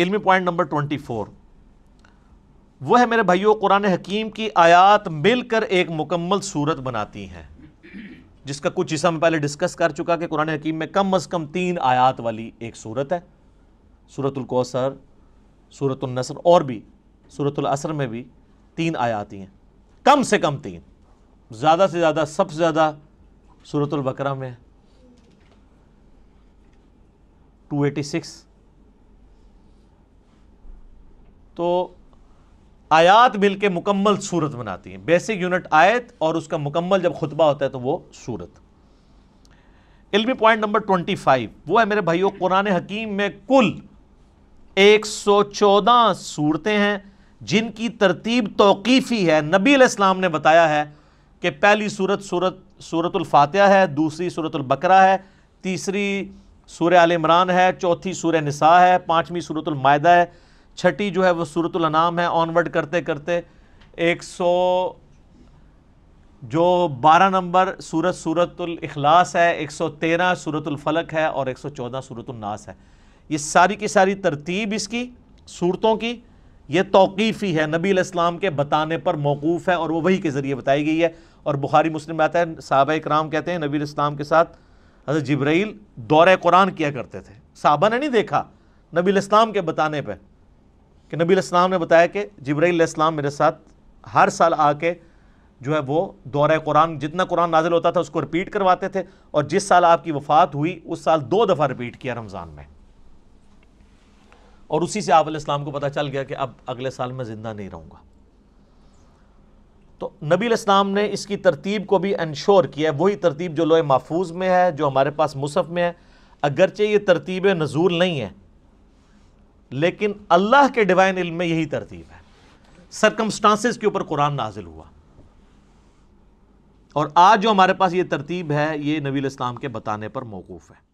इल्मी point number twenty four वह है मेरे भाइयों कुरान हकीम की आयात मिलकर एक मुकम्मल सूरत बनाती हैं जिसका कुछ हिस्सा मैं पहले डिस्कस कर चुका कि कुरान हकीम में कम अज़ कम तीन आयात वाली एक सूरत है सूरतुल्कौसर सूरतुलनसर और भी सूरतुलसर में भी तीन आयाती हैं कम से कम तीन ज़्यादा से ज़्यादा सबसे ज़्यादा सूरतुल्बकरा में 286 तो आयात मिल के मुकम्मल सूरत बनाती हैं बेसिक यूनिट आयत और उसका मुकम्मल जब खुतबा होता है तो वो सूरत इल्मी पॉइंट नंबर ट्वेंटी फाइव वो है मेरे भाइयों कुरान हकीम में कुल एक सौ चौदह सूरतें हैं जिनकी तरतीब तौकीफ़ी है नबी इस्लाम ने बताया है कि पहली सूरत सूरत सूरतुल्फ़ातह है दूसरी सूरतुल्बकरा है तीसरी सूर आल इमरान है चौथी सूर निसा है पाँचवीं सूरतुलमायदा है छठी जो है वो सूरतलनाम अनाम है ऑनवर्ड करते करते एक सौ जो बारह नंबर सूरत सूरत अखलास है एक सौ तेरह सूरतुल है और एक सौ चौदह सूरत अनास है ये सारी की सारी तरतीब इसकी सूरतों की ये ही है नबी इस्लाम के बताने पर मौकूफ़ है और वो वही के ज़रिए बताई गई है और बुखारी मुस्लिम आता है साहब कराम कहते हैं नबी इस्लाम के साथ जबराइल जब्राइल कुरान किया करते थे साहबा ने नहीं देखा नबी इस्लाम के बताने पर कि नबी नबीम ने बताया कि जबराम इस्लाम मेरे साथ हर साल आके जो है वो दौर कुरान जितना कुरान नाजिल होता था उसको रिपीट करवाते थे और जिस साल आपकी वफात हुई उस साल दो दफ़ा रिपीट किया रमज़ान में और उसी से आप इस्लाम को पता चल गया कि अब अगले साल मैं ज़िंदा नहीं रहूँगा तो नबी इस्लाम ने इसकी तरतीब को भी इंश्योर किया वही तरतीब जो लोहे महफूज में है जो हमारे पास मुसफ़ में है अगरचे ये तरतीब नज़ूल नहीं है लेकिन अल्लाह के डिवाइन इल्म में यही तरतीब है सरकमस्टांसिस के ऊपर कुरान नाजिल हुआ और आज जो हमारे पास ये तरतीब है ये नबी इस्लाम के बताने पर मौकूफ़ है